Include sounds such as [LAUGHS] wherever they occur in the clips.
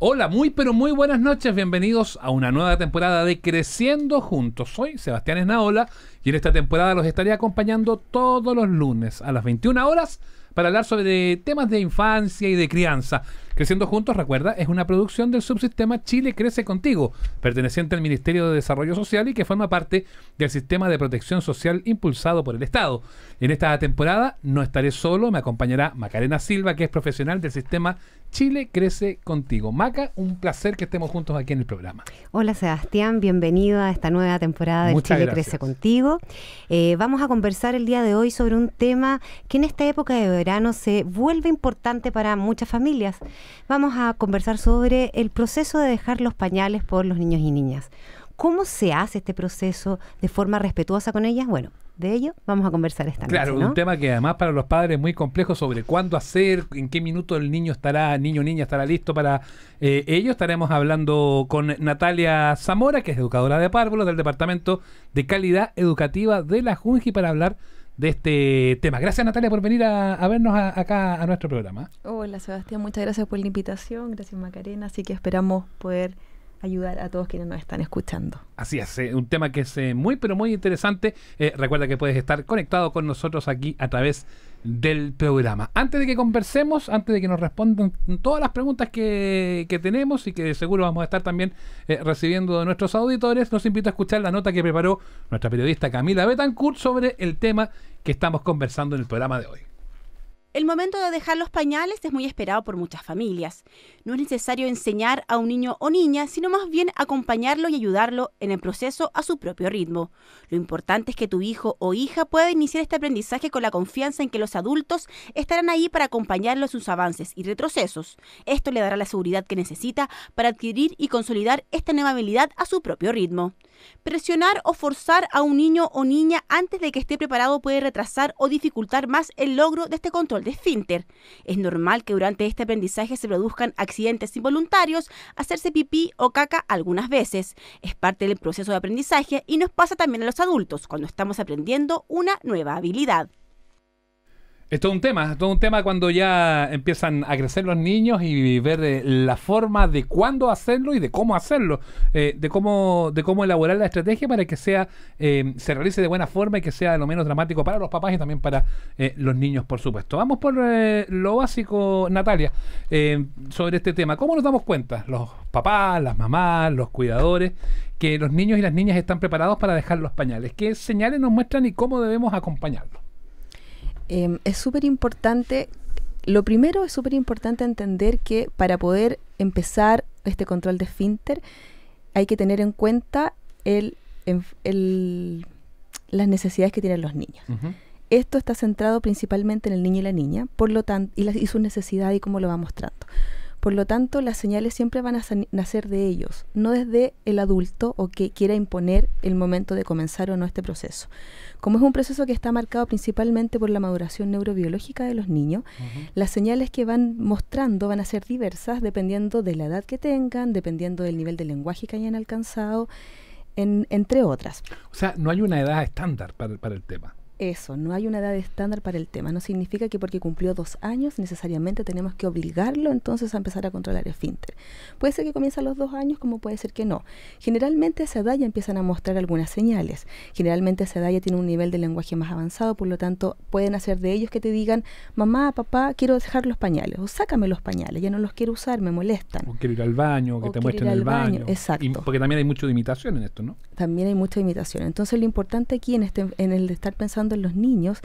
Hola, muy pero muy buenas noches, bienvenidos a una nueva temporada de Creciendo Juntos. Soy Sebastián Esnaola y en esta temporada los estaré acompañando todos los lunes a las 21 horas para hablar sobre temas de infancia y de crianza. Creciendo Juntos, recuerda, es una producción del subsistema Chile Crece Contigo, perteneciente al Ministerio de Desarrollo Social y que forma parte del sistema de protección social impulsado por el Estado. En esta temporada no estaré solo, me acompañará Macarena Silva, que es profesional del sistema Chile crece contigo. Maca, un placer que estemos juntos aquí en el programa. Hola Sebastián, bienvenido a esta nueva temporada de Chile crece contigo. Eh, vamos a conversar el día de hoy sobre un tema que en esta época de verano se vuelve importante para muchas familias. Vamos a conversar sobre el proceso de dejar los pañales por los niños y niñas. ¿Cómo se hace este proceso de forma respetuosa con ellas? Bueno, de ello vamos a conversar esta noche. Claro, un tema que además para los padres es muy complejo sobre cuándo hacer, en qué minuto el niño estará, niño o niña estará listo para eh, ello. Estaremos hablando con Natalia Zamora, que es educadora de párvulos del Departamento de Calidad Educativa de la Junji, para hablar de este tema. Gracias Natalia por venir a, vernos acá a nuestro programa. Hola Sebastián, muchas gracias por la invitación, gracias Macarena, así que esperamos poder ayudar a todos quienes nos están escuchando. Así es, eh, un tema que es eh, muy, pero muy interesante. Eh, recuerda que puedes estar conectado con nosotros aquí a través del programa. Antes de que conversemos, antes de que nos respondan todas las preguntas que, que tenemos y que seguro vamos a estar también recibiendo de nuestros auditores, nos invito a escuchar la nota que preparó nuestra periodista Camila Betancourt sobre el tema que estamos conversando en el programa de hoy. El momento de dejar los pañales es muy esperado por muchas familias. No es necesario enseñar a un niño o niña, sino más bien acompañarlo y ayudarlo en el proceso a su propio ritmo. Lo importante es que tu hijo o hija pueda iniciar este aprendizaje con la confianza en que los adultos estarán ahí para acompañarlo en sus avances y retrocesos. Esto le dará la seguridad que necesita para adquirir y consolidar esta nueva habilidad a su propio ritmo. Presionar o forzar a un niño o niña antes de que esté preparado puede retrasar o dificultar más el logro de este control es normal que durante este aprendizaje se produzcan accidentes involuntarios, hacerse pipí o caca algunas veces. Es parte del proceso de aprendizaje y nos pasa también a los adultos cuando estamos aprendiendo una nueva habilidad. Es todo un tema, todo un tema cuando ya empiezan a crecer los niños y ver eh, la forma de cuándo hacerlo y de cómo hacerlo, eh, de cómo de cómo elaborar la estrategia para que sea eh, se realice de buena forma y que sea lo menos dramático para los papás y también para los niños, por supuesto. Vamos por lo básico, Natalia, sobre este tema. ¿Cómo nos damos cuenta, los papás, las mamás, los cuidadores, que los niños y las niñas están preparados para dejar los pañales? ¿Qué señales nos muestran y cómo debemos acompañarlos? Em, es súper importante, lo primero es súper importante entender que para poder empezar este control de Finter hay que tener en cuenta las necesidades que tienen los niños. Esto está centrado principalmente en el niño y la niña, por lo tanto, y, y su necesidad y cómo lo va mostrando. Por lo tanto, las señales siempre van a nacer de ellos, no desde el adulto o que quiera imponer el momento de comenzar o no este proceso. Como es un proceso que está marcado principalmente por la maduración neurobiológica de los niños, las señales que van mostrando van a ser diversas dependiendo de la edad que tengan, dependiendo del nivel de lenguaje que hayan alcanzado, entre otras. O sea, no hay una edad estándar para el tema eso, no hay una edad estándar para el tema. No significa que porque cumplió dos años necesariamente tenemos que obligarlo entonces a empezar a controlar el finter. Puede ser que comience a los dos años, como puede ser que no. Generalmente a esa edad ya empiezan a mostrar algunas señales. Generalmente a esa edad ya tiene un nivel de lenguaje más avanzado, por lo tanto pueden hacer de ellos que te digan, mamá, papá, quiero dejar los pañales, o sácame los pañales, ya no los quiero usar, me molestan. O quiero ir al baño, que te muestren el baño. Exacto. porque también hay mucho de imitación en esto, ¿no? También hay mucha imitación. Entonces lo importante aquí en, este, en el de estar pensando en los niños,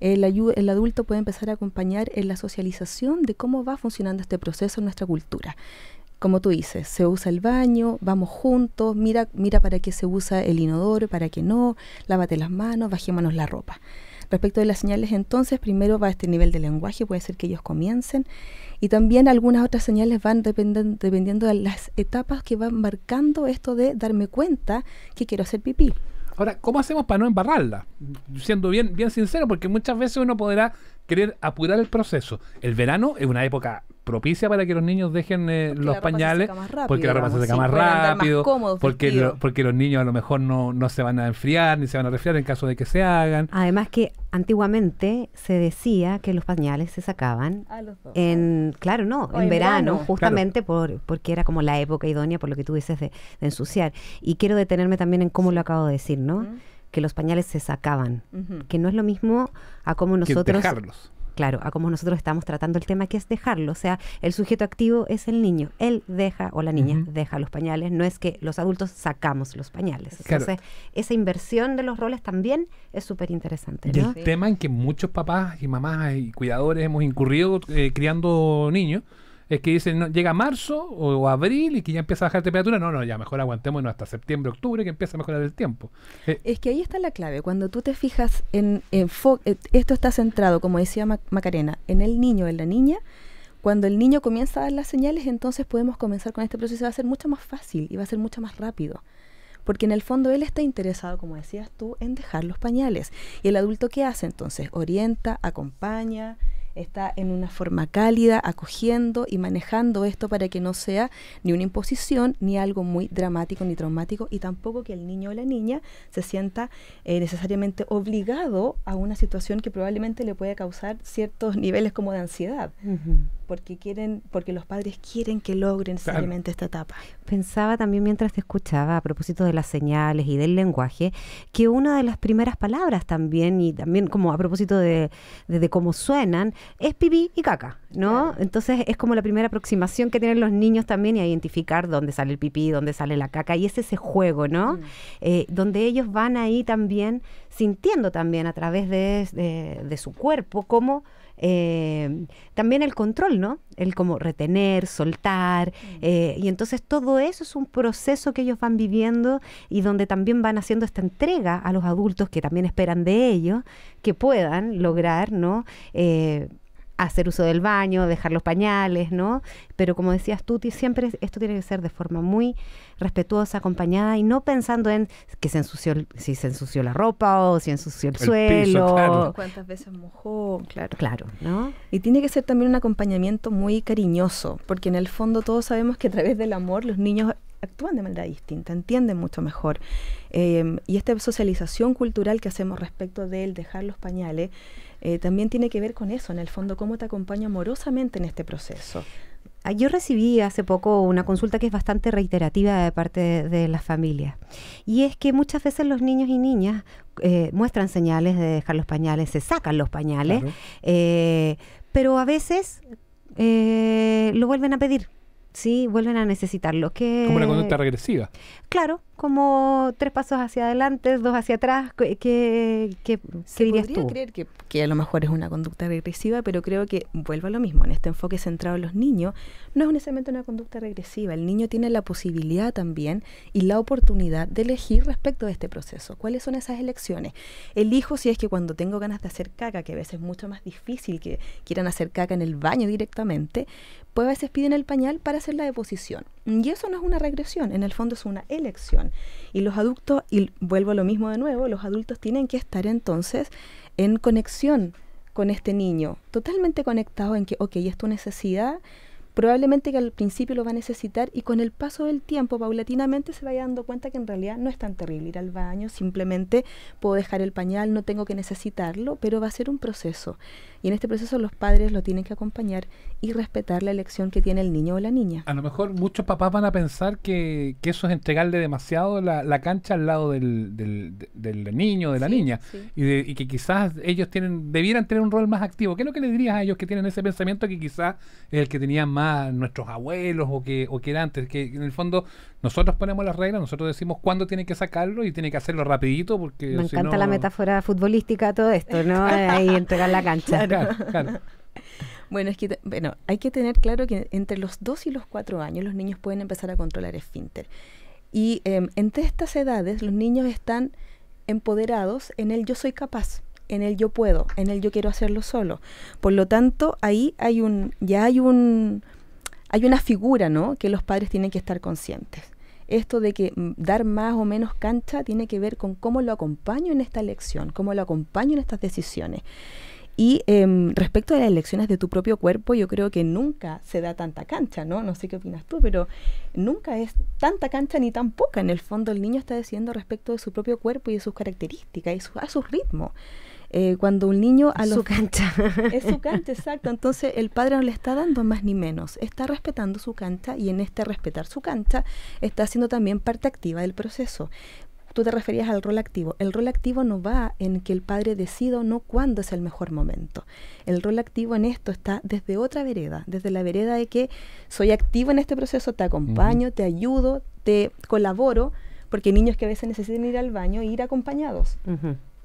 el, adulto puede empezar a acompañar en la socialización de cómo va funcionando este proceso en nuestra cultura como tú dices, se usa el baño, vamos juntos, mira, mira para qué se usa el inodoro, para qué no, lávate las manos, bajémonos la ropa. Respecto de las señales, entonces, primero va a este nivel de lenguaje, puede ser que ellos comiencen, y también algunas otras señales van dependiendo de las etapas que van marcando esto de darme cuenta que quiero hacer pipí. Ahora, ¿cómo hacemos para no embarrarla? Siendo bien, bien sincero, porque muchas veces uno podrá querer apurar el proceso. El verano es una época propicia para que los niños dejen eh, los pañales porque la ropa se seca más rápido, rápido porque, porque los niños a lo mejor no, se van a enfriar ni se van a resfriar en caso de que se hagan. Además que antiguamente se decía que los pañales se sacaban en claro, no, en, verano, justamente por, porque era como la época idónea por lo que tú dices de, ensuciar. Y quiero detenerme también en cómo lo acabo de decir, ¿no? que los pañales se sacaban, que no es lo mismo a como nosotros... dejarlos. Claro, a como nosotros estamos tratando el tema, que es dejarlo. O sea, el sujeto activo es el niño. Él deja, o la niña deja los pañales. No es que los adultos sacamos los pañales. Entonces, esa inversión de los roles también es súper interesante. el tema en que muchos papás y mamás y cuidadores hemos incurrido eh, criando niños es que dicen, llega marzo o, abril y que ya empieza a bajar la temperatura. No, no, ya mejor aguantémonos hasta septiembre, octubre, que empieza a mejorar el tiempo. Eh, es que ahí está la clave. Cuando tú te fijas en, eh, esto está centrado, como decía Macarena, en el niño, o en la niña. Cuando el niño comienza a dar las señales, entonces podemos comenzar con este proceso. Va a ser mucho más fácil y va a ser mucho más rápido porque en el fondo él está interesado, como decías tú, en dejar los pañales. ¿Y el adulto qué hace entonces? Orienta, acompaña, está en una forma cálida, acogiendo y manejando esto para que no sea ni una imposición, ni algo muy dramático ni traumático, y tampoco que el niño o la niña se sienta eh, necesariamente obligado a una situación que probablemente le pueda causar ciertos niveles como de ansiedad. Porque quieren, porque los padres quieren que logren necesariamente esta etapa. Pensaba también mientras te escuchaba, a propósito de las señales y del lenguaje, que una de las primeras palabras también, y también como a propósito de, de cómo suenan, es pipí y caca, ¿no? Entonces es como la primera aproximación que tienen los niños también y a identificar dónde sale el pipí, dónde sale la caca. Y es ese juego, ¿no? Eh, donde ellos van ahí también sintiendo también a través de su cuerpo cómo eh, también el control, ¿no? El como retener, soltar, mm. eh, y entonces todo eso es un proceso que ellos van viviendo y donde también van haciendo esta entrega a los adultos que también esperan de ellos que puedan lograr, ¿no? Eh, hacer uso del baño, dejar los pañales, ¿no? Pero como decías tú, siempre esto tiene que ser de forma muy respetuosa, acompañada y no pensando en que se ensució, si se ensució la ropa o si ensució el, suelo. claro. Cuántas veces mojó, claro. Claro, ¿no? Y tiene que ser también un acompañamiento muy cariñoso, porque en el fondo todos sabemos que a través del amor los niños actúan de manera distinta, entienden mucho mejor. Em, y esta socialización cultural que hacemos respecto del dejar los pañales eh, también tiene que ver con eso, en el fondo, cómo te acompaña amorosamente en este proceso. Ah, yo recibí hace poco una consulta que es bastante reiterativa de parte de, las familias. Y es que muchas veces los niños y niñas eh, muestran señales de dejar los pañales, se sacan los pañales, eh, pero a veces lo vuelven a pedir Sí, vuelven a necesitarlo. Que, como una conducta regresiva. Claro, como tres pasos hacia adelante, dos hacia atrás. ¿Qué, qué, qué Se podría creer que, a lo mejor es una conducta regresiva, pero creo que vuelvo a lo mismo. En este enfoque centrado en los niños, no es necesariamente una conducta regresiva. El niño tiene la posibilidad también y la oportunidad de elegir respecto de este proceso. ¿Cuáles son esas elecciones? Elijo si es que cuando tengo ganas de hacer caca, que a veces es mucho más difícil que quieran hacer caca en el baño directamente, después a veces piden el pañal para hacer la deposición. Y eso no es una regresión, en el fondo es una elección. Y los adultos, y vuelvo a lo mismo de nuevo, los adultos tienen que estar entonces en conexión con este niño, totalmente conectado en que, ok, es tu necesidad, probablemente que al principio lo va a necesitar y con el paso del tiempo, paulatinamente, se vaya dando cuenta que en realidad no es tan terrible ir al baño, simplemente puedo dejar el pañal, no tengo que necesitarlo, pero va a ser un proceso y en este proceso los padres lo tienen que acompañar y respetar la elección que tiene el niño o la niña. A lo mejor muchos papás van a pensar que, que eso es entregarle demasiado la, la cancha al lado del, del, del niño o de la niña Y, que quizás ellos tienen debieran tener un rol más activo. ¿Qué es lo que le dirías a ellos que tienen ese pensamiento que quizás es el que tenían más nuestros abuelos o que, o que era antes? Que en el fondo nosotros ponemos las reglas, nosotros decimos cuándo tiene que sacarlo y tiene que hacerlo rapidito porque... Me encanta la metáfora futbolística todo esto, ¿no? Ahí [LAUGHS] entregar la cancha. Bueno, es que bueno, hay que tener claro que entre los 2 y los cuatro años los niños pueden empezar a controlar esfínter. Y em, entre estas edades los niños están empoderados en el yo soy capaz, en el yo puedo, en el yo quiero hacerlo solo. Por lo tanto, ahí hay un ya hay un hay una figura, ¿no? Que los padres tienen que estar conscientes. Esto de que mm, dar más o menos cancha tiene que ver con cómo lo acompaño en esta elección, cómo lo acompaño en estas decisiones. Y em, respecto a las elecciones de tu propio cuerpo, yo creo que nunca se da tanta cancha, ¿no? No sé qué opinas tú, pero nunca es tanta cancha ni tan poca. En el fondo, el niño está decidiendo respecto de su propio cuerpo y de sus características y a su ritmo. Eh, cuando un niño a los... Su cancha. [LAUGHS] Es su [LAUGHS] cancha, exacto. Entonces el padre no le está dando más ni menos, está respetando su cancha y en este respetar su cancha está siendo también parte activa del proceso tú te referías al rol activo. El rol activo no va en que el padre decida o no cuándo es el mejor momento. El rol activo en esto está desde otra vereda, desde la vereda de que soy activo en este proceso, te acompaño, te ayudo, te colaboro, porque hay niños que a veces necesitan ir al baño e ir acompañados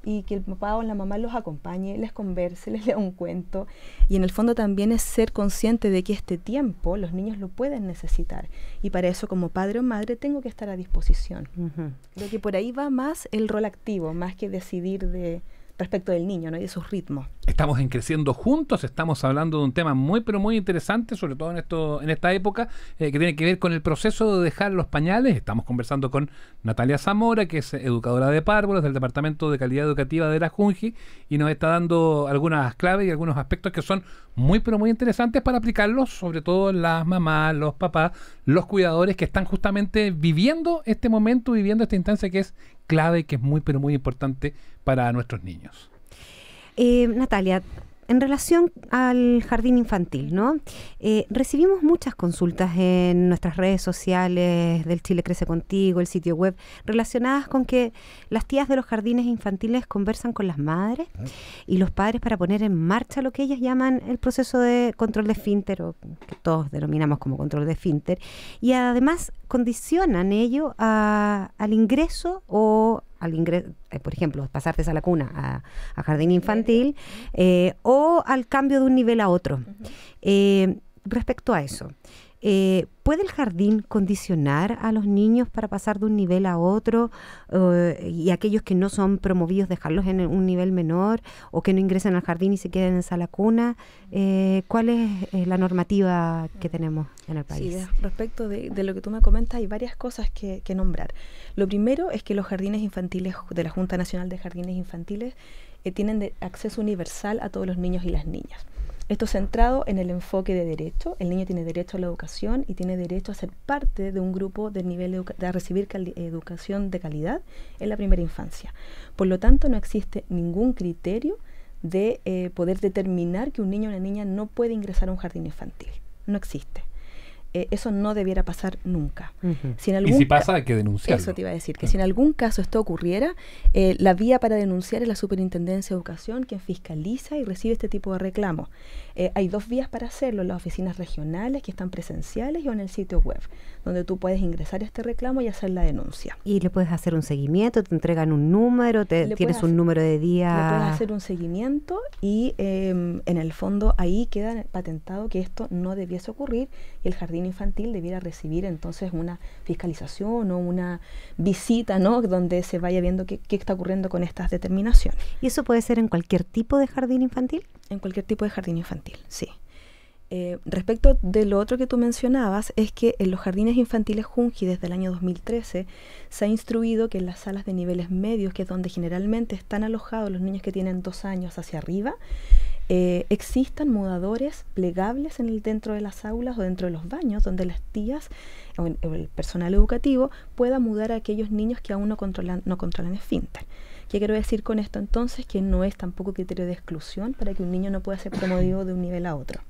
y que el papá o la mamá los acompañe, les converse, [LAUGHS] les lea un cuento. Y en el fondo también es ser consciente de que este tiempo los niños lo pueden necesitar. Y para eso como padre o madre tengo que estar a disposición. lo que por ahí va más el rol activo, más que decidir de, respecto del niño ¿no? y de sus ritmos. Estamos en Creciendo Juntos, estamos hablando de un tema muy pero muy interesante, sobre todo en, esto, en esta época, eh, que tiene que ver con el proceso de dejar los pañales. Estamos conversando con Natalia Zamora, que es educadora de párvulos del Departamento de Calidad Educativa de la Junji, y nos está dando algunas claves y algunos aspectos que son muy pero muy interesantes para aplicarlos, sobre todo las mamás, los papás, los cuidadores que están justamente viviendo este momento, viviendo esta instancia que es clave que es muy, pero muy importante para nuestros niños. Eh, Natalia, en relación al jardín infantil, ¿no? Eh, recibimos muchas consultas en nuestras redes sociales del Chile Crece Contigo, el sitio web, relacionadas con que las tías de los jardines infantiles conversan con las madres y los padres para poner en marcha lo que ellas llaman el proceso de control de finter, o que todos denominamos como control de finter, y además condicionan ello al ingreso o al ingreso, eh, por ejemplo, pasarte a la cuna, a, jardín infantil, eh, o al cambio de un nivel a otro. Eh, respecto a eso, eh, ¿Puede el jardín condicionar a los niños para pasar de un nivel a otro y aquellos que no son promovidos dejarlos en un nivel menor o que no ingresen al jardín y se queden en sala cuna? Eh, ¿Cuál es la normativa que tenemos en el país? respecto de, lo que tú me comentas hay varias cosas que, nombrar. Lo primero es que los jardines infantiles de la Junta Nacional de Jardines Infantiles eh, tienen acceso universal a todos los niños y las niñas. Esto centrado en el enfoque de derecho. El niño tiene derecho a la educación y tiene derecho a ser parte de un grupo de nivel de, a recibir educación de calidad en la primera infancia. Por lo tanto, no existe ningún criterio de eh, poder determinar que un niño o una niña no puede ingresar a un jardín infantil. No existe. Eh, eso no debiera pasar nunca. si y si pasa, hay que denunciarlo. Eso te iba a decir, que si en algún caso esto ocurriera, eh, la vía para denunciar es la Superintendencia de Educación, quien fiscaliza y recibe este tipo de reclamos. Eh, hay dos vías para hacerlo, en las oficinas regionales que están presenciales o en el sitio web, donde tú puedes ingresar a este reclamo y hacer la denuncia. Y le puedes hacer un seguimiento, te entregan un número, tienes un número de día? Le puedes hacer un seguimiento y em, en el fondo ahí queda patentado que esto no debiese ocurrir y el jardín infantil debiera recibir entonces una fiscalización o una visita, ¿no? Donde se vaya viendo qué, está ocurriendo con estas determinaciones. ¿Y eso puede ser en cualquier tipo de jardín infantil? En cualquier tipo de jardín infantil, sí. Eh, respecto de lo otro que tú mencionabas, es que en los jardines infantiles Junji desde el año 2013 se ha instruido que en las salas de niveles medios, que es donde generalmente están alojados los niños que tienen dos años hacia arriba, eh, existan mudadores plegables en el, dentro de las aulas o dentro de los baños donde las tías o, el personal educativo pueda mudar a aquellos niños que aún no controlan, no controlan esfínter. ¿Qué quiero decir con esto entonces? Que no es tampoco criterio de exclusión para que un niño no pueda ser promovido de un nivel a otro.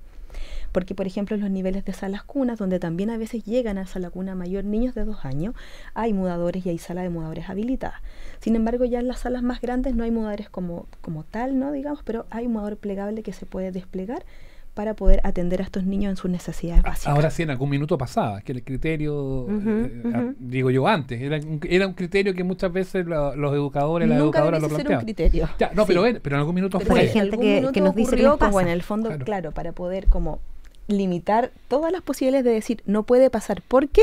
Porque, por ejemplo, en los niveles de salas cunas, donde también a veces llegan a sala cuna mayor niños de dos años, hay mudadores y hay sala de mudadores habilitadas. Sin embargo, ya en las salas más grandes no hay mudadores como, como tal, ¿no? Digamos, pero hay un mudador plegable que se puede desplegar para poder atender a estos niños en sus necesidades básicas. Ahora sí, en algún minuto pasaba, que el criterio, eh, eh, ah, digo yo antes, era un, criterio que muchas veces los educadores, la educadora educadoras lo planteaban. criterio. Ya, no, pero pero, pero, en algún minuto pero Hay gente que, nos dice que pasa. en el fondo, claro. para poder como limitar todas las posibilidades de decir no puede pasar porque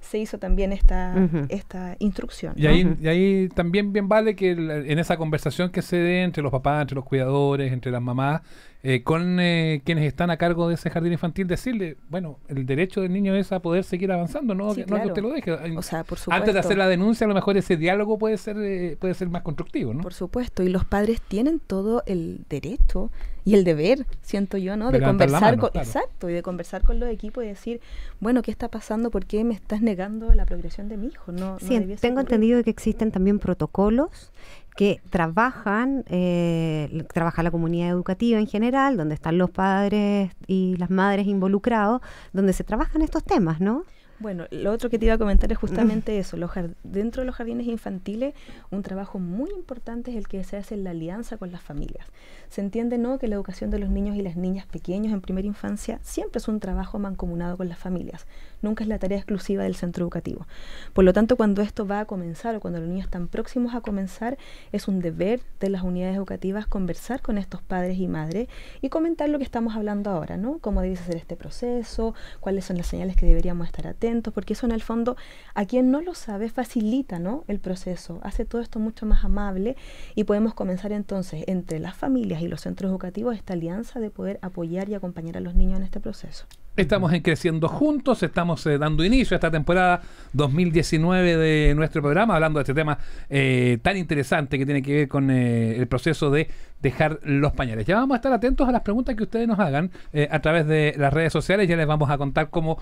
se hizo también esta, esta instrucción. Y, ahí, también bien vale que en esa conversación que se dé entre los papás, entre los cuidadores, entre las mamás, eh, con eh, quienes están a cargo de ese jardín infantil, decirle, bueno, el derecho del niño es a poder seguir avanzando, no, que, usted lo deje. por Antes de hacer la denuncia, a lo mejor ese diálogo puede ser, eh, puede ser más constructivo, ¿no? Por supuesto, y los padres tienen todo el derecho y el deber, siento yo, ¿no? De, conversar exacto, y de conversar con los equipos y decir, bueno, ¿qué está pasando? ¿Por qué me estás negando la progresión de mi hijo. No, sí, tengo entendido que existen también protocolos que trabajan, eh, trabaja la comunidad educativa en general, donde están los padres y las madres involucrados, donde se trabajan estos temas, ¿no? Bueno, lo otro que te iba a comentar es justamente eso. dentro de los jardines infantiles, un trabajo muy importante es el que se hace en la alianza con las familias. Se entiende ¿no? que la educación de los niños y las niñas pequeños en primera infancia siempre es un trabajo mancomunado con las familias. Nunca es la tarea exclusiva del centro educativo. Por lo tanto, cuando esto va a comenzar o cuando los niños están próximos a comenzar, es un deber de las unidades educativas conversar con estos padres y madres y comentar lo que estamos hablando ahora, ¿no? Cómo debe ser este proceso, cuáles son las señales que deberíamos estar atentos porque eso en el fondo a quien no lo sabe facilita ¿no? el proceso, hace todo esto mucho más amable y podemos comenzar entonces entre las familias y los centros educativos esta alianza de poder apoyar y acompañar a los niños en este proceso. Estamos en Creciendo Juntos, estamos eh, dando inicio a esta temporada 2019 de nuestro programa, hablando de este tema eh, tan interesante que tiene que ver con eh, el proceso de dejar los pañales. Ya vamos a estar atentos a las preguntas que ustedes nos hagan a través de las redes sociales, ya les vamos a contar cómo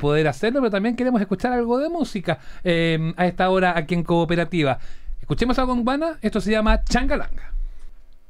poder hacerlo, pero también queremos escuchar algo de música a esta hora aquí en Cooperativa. Escuchemos algo en Guana, esto se llama Changalanga.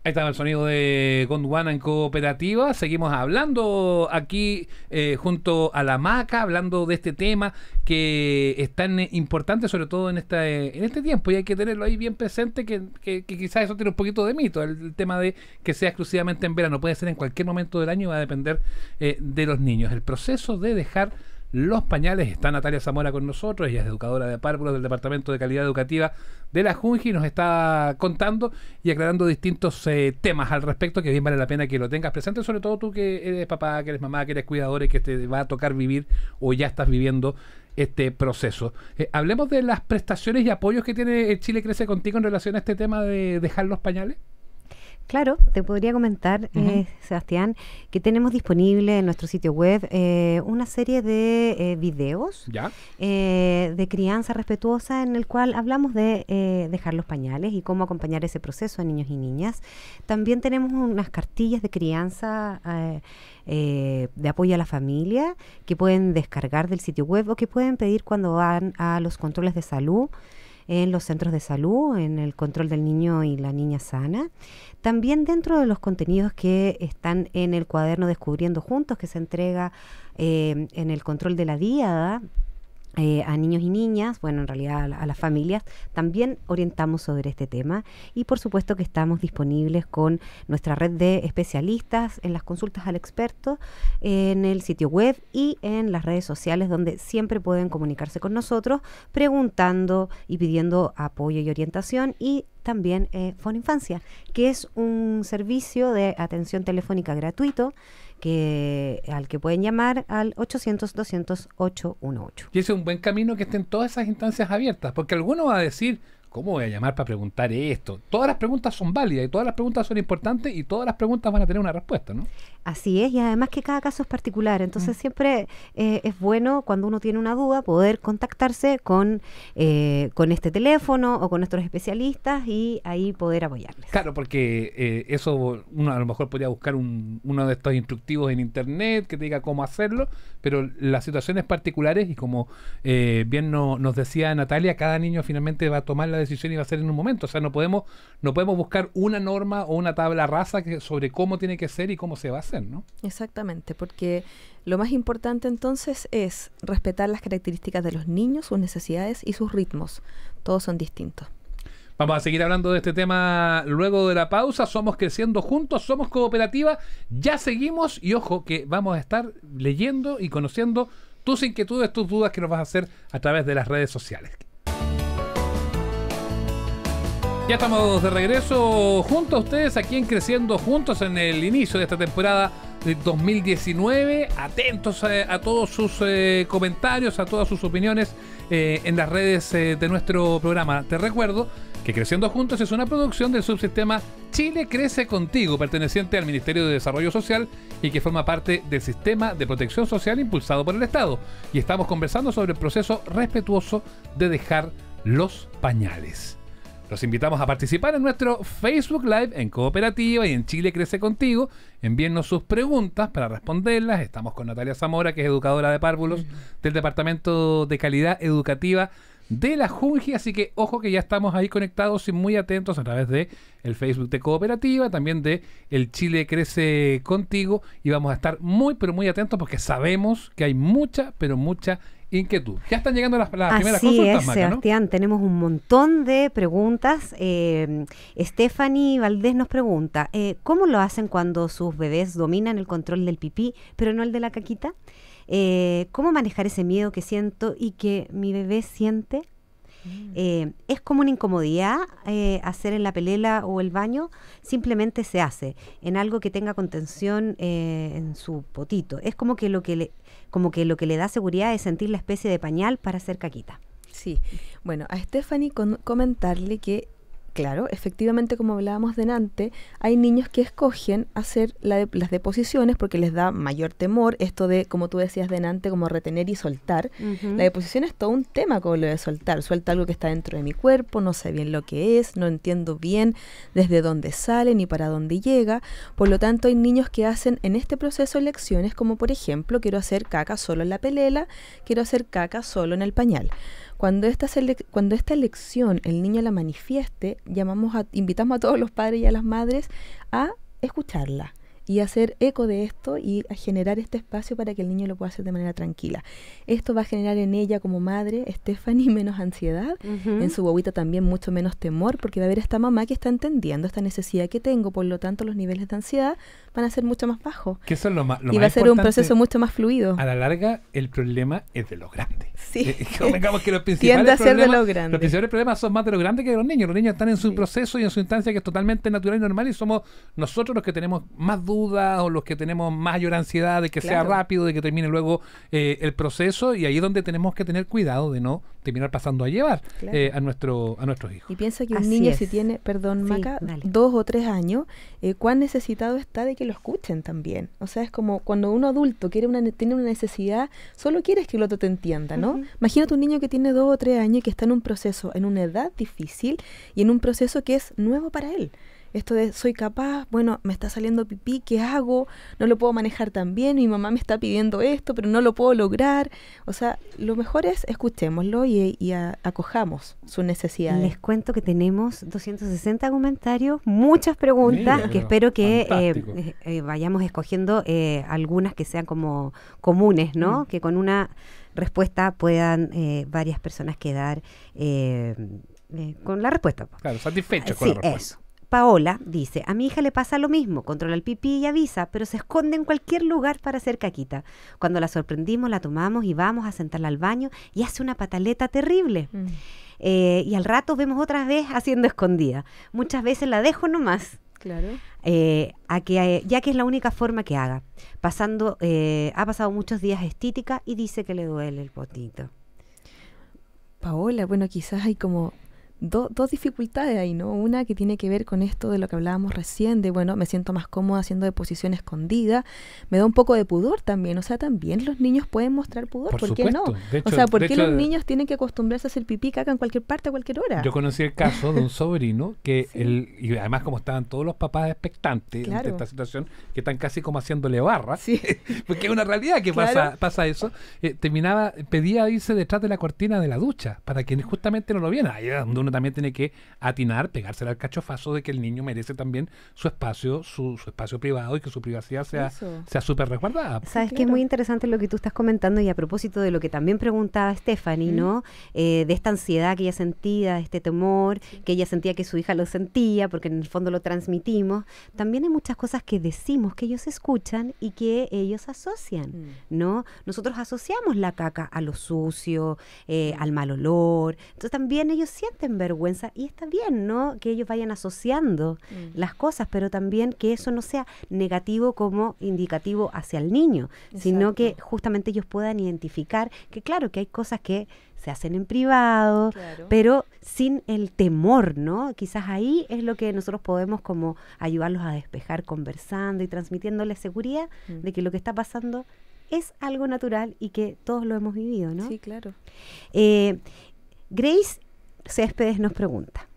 Ahí estaba el sonido de Gondwana en cooperativa. Seguimos hablando aquí eh, junto a la Maca, hablando de este tema que es tan eh, importante, sobre todo en, eh, en este tiempo. Y hay que tenerlo ahí bien presente, que, que, quizás eso tiene un poquito de mito, el, tema de que sea exclusivamente en verano. Puede ser en cualquier momento del año y va a depender de los niños. El proceso de dejar los pañales. Está Natalia Zamora con nosotros, ella es educadora de párvulos del Departamento de Calidad Educativa de la Junji, nos está contando y aclarando distintos eh, temas al respecto que bien vale la pena que lo tengas presente, sobre todo tú que eres papá, que eres mamá, que eres cuidador y que te va a tocar vivir o ya estás viviendo este proceso. Eh, hablemos de las prestaciones y apoyos que tiene eh, Chile Crece Contigo en relación a este tema de dejar los pañales. Claro, te podría comentar, eh, Sebastián, que tenemos disponible en nuestro sitio web eh, una serie de eh, videos de crianza respetuosa en el cual hablamos de dejar los pañales y cómo acompañar ese proceso a niños y niñas. También tenemos unas cartillas de crianza de apoyo a la familia que pueden descargar del sitio web o que pueden pedir cuando van a los controles de salud en los centros de salud, en el control del niño y la niña sana. También dentro de los contenidos que están en el cuaderno Descubriendo Juntos, que se entrega eh, en el control de la diada eh, a niños y niñas, bueno, en realidad a, las familias, también orientamos sobre este tema y por supuesto que estamos disponibles con nuestra red de especialistas en las consultas al experto, en el sitio web y en las redes sociales donde siempre pueden comunicarse con nosotros preguntando y pidiendo apoyo y orientación y también eh, Infancia, que es un servicio de atención telefónica gratuito que al que pueden llamar al 800 200 818. Y es un buen camino que estén todas esas instancias abiertas, porque alguno va a decir, ¿cómo voy a llamar para preguntar esto? Todas las preguntas son válidas y todas las preguntas son importantes y todas las preguntas van a tener una respuesta, ¿no? Así es, y además que cada caso es particular, entonces mm. siempre eh, es bueno cuando uno tiene una duda poder contactarse con, eh, con este teléfono o con nuestros especialistas y ahí poder apoyarles. Claro, porque eh, eso uno a lo mejor podría buscar uno de estos instructivos en internet que te diga cómo hacerlo, pero las situaciones particulares y como bien nos decía Natalia, cada niño finalmente va a tomar la decisión iba a ser en un momento. O sea, no podemos, no podemos buscar una norma o una tabla rasa que, sobre cómo tiene que ser y cómo se va a hacer, ¿no? Exactamente, porque lo más importante entonces es respetar las características de los niños, sus necesidades y sus ritmos. Todos son distintos. Vamos a seguir hablando de este tema luego de la pausa. Somos creciendo juntos, somos cooperativa. Ya seguimos y ojo que vamos a estar leyendo y conociendo tus inquietudes, tus dudas que nos vas a hacer a través de las redes sociales. Ya estamos de regreso junto a ustedes aquí en Creciendo Juntos en el inicio de esta temporada de 2019. Atentos eh, a, todos sus eh, comentarios, a todas sus opiniones eh, en las redes de nuestro programa. Te recuerdo que Creciendo Juntos es una producción del subsistema Chile Crece Contigo, perteneciente al Ministerio de Desarrollo Social y que forma parte del sistema de protección social impulsado por el Estado. Y estamos conversando sobre el proceso respetuoso de dejar los pañales. Los invitamos a participar en nuestro Facebook Live en Cooperativa y en Chile Crece Contigo. Envíennos sus preguntas para responderlas. Estamos con Natalia Zamora, que es educadora de párvulos del Departamento de Calidad Educativa de la Junji, así que ojo que ya estamos ahí conectados y muy atentos a través de el Facebook de Cooperativa, también de El Chile Crece Contigo y vamos a estar muy pero muy atentos porque sabemos que hay mucha pero mucha inquietud. Ya están llegando las, las Así es, Sebastián, tenemos un montón de preguntas. Eh, Stephanie Valdés nos pregunta, eh, ¿cómo lo hacen cuando sus bebés dominan el control del pipí, pero no el de la caquita? Eh, ¿Cómo manejar ese miedo que siento y que mi bebé siente? Mm. Eh, es como una incomodidad eh, hacer en la pelela o el baño, simplemente se hace en algo que tenga contención eh, en su potito. Es como que lo que le, como que lo que le da seguridad es sentir la especie de pañal para hacer caquita. Sí, bueno, a Stephanie comentarle que Claro, efectivamente, como hablábamos de Nante, hay niños que escogen hacer las deposiciones porque les da mayor temor esto de, como tú decías de Nante, como retener y soltar. La deposición es todo un tema como lo de soltar. Suelta algo que está dentro de mi cuerpo, no sé bien lo que es, no entiendo bien desde dónde sale ni para dónde llega. Por lo tanto, hay niños que hacen en este proceso lecciones como, por ejemplo, quiero hacer caca solo en la pelela, quiero hacer caca solo en el pañal. Cuando esta, cuando esta elección el niño la manifieste, llamamos a, invitamos a todos los padres y a las madres a escucharla y hacer eco de esto y a generar este espacio para que el niño lo pueda hacer de manera tranquila. Esto va a generar en ella como madre, Stephanie, [LAUGHS] menos ansiedad, en su bobita también mucho menos temor, porque va a haber esta mamá que está entendiendo esta necesidad que tengo, por lo tanto los niveles de ansiedad van a ser mucho más bajos. Que lo, más, y va a ser un proceso mucho más fluido. A la larga, el problema es de los grandes. Sí. tiende eh, eh, que los [LAUGHS] principales, a ser los, principales problemas son más de los grandes que de los niños. Los niños están en su proceso y en su instancia que es totalmente natural y normal y somos nosotros los que tenemos más dudas o los que tenemos mayor ansiedad de que sea rápido, de que termine luego eh, el proceso y ahí es donde tenemos que tener cuidado de no terminar pasando a llevar eh, a, nuestro, a nuestros hijos. Y piensa que un niño, si tiene, perdón, Maca, dos o tres años, eh, cuán necesitado está de que lo escuchen también. O sea, es como cuando un adulto quiere tiene una necesidad, solo quieres que el otro te entienda, ¿no? Imagínate un niño que tiene dos o tres años y que está en un proceso, en una edad difícil y en un proceso que es nuevo para él. Esto de soy capaz, bueno, me está saliendo pipí, ¿qué hago? No lo puedo manejar tan bien, mi mamá me está pidiendo esto, pero no lo puedo lograr. O sea, lo mejor es escuchémoslo y, y acojamos su necesidad. Les cuento que tenemos 260 comentarios, muchas preguntas, que espero que eh, eh, eh, vayamos escogiendo algunas que sean como comunes, ¿no? Mm. Que con una respuesta puedan varias personas quedar. con la respuesta. Claro, satisfechos ah, con la respuesta. Eso. Paola dice, a mi hija le pasa lo mismo, controla el pipí y avisa, pero se esconde en cualquier lugar para hacer caquita. Cuando la sorprendimos, la tomamos y vamos a sentarla al baño y hace una pataleta terrible. Mm. Eh, y al rato vemos otra vez haciendo escondida. Muchas veces la dejo nomás. Claro. Eh, eh, ya que es la única forma que haga. Pasando, ha pasado muchos días estítica y dice que le duele el potito. Paola, bueno, quizás hay como dos dificultades ahí, ¿no? Una que tiene que ver con esto de lo que hablábamos recién, de, bueno, me siento más cómoda haciendo de posición escondida, me da un poco de pudor también, o sea, también los niños pueden mostrar pudor, ¿por, qué no? o sea, ¿por qué los niños tienen que acostumbrarse a hacer pipí, caca en cualquier parte, a cualquier hora? Yo conocí el caso de un [LAUGHS] sobrino que, él, y además como estaban todos los papás expectantes en de esta situación, que están casi como haciéndole barra, sí. [LAUGHS] porque es una realidad que pasa, pasa eso, eh, terminaba, pedía irse detrás de la cortina de la ducha, para que justamente no lo viera. ahí donde uno también tiene que atinar, pegársela al cachofazo de que el niño merece también su espacio, su, espacio privado y que su privacidad sea súper resguardada. Sabes que es muy interesante lo que tú estás comentando y a propósito de lo que también preguntaba Stephanie, ¿no? Eh, de esta ansiedad que ella sentía, de este temor, que ella sentía que su hija lo sentía, porque en el fondo lo transmitimos. También hay muchas cosas que decimos, que ellos escuchan y que ellos asocian, mm. ¿no? Nosotros asociamos la caca a lo sucio, eh, mm. al mal olor. Entonces también ellos sienten vergüenza y está bien, ¿no? Que ellos vayan asociando mm. las cosas, pero también que eso no sea negativo como indicativo hacia el niño, sino que justamente ellos puedan identificar que claro que hay cosas que se hacen en privado, pero sin el temor, ¿no? Quizás ahí es lo que nosotros podemos como ayudarlos a despejar conversando y transmitiéndoles seguridad mm. de que lo que está pasando es algo natural y que todos lo hemos vivido, ¿no? Sí, claro. Eh, Grace Céspedes nos pregunta,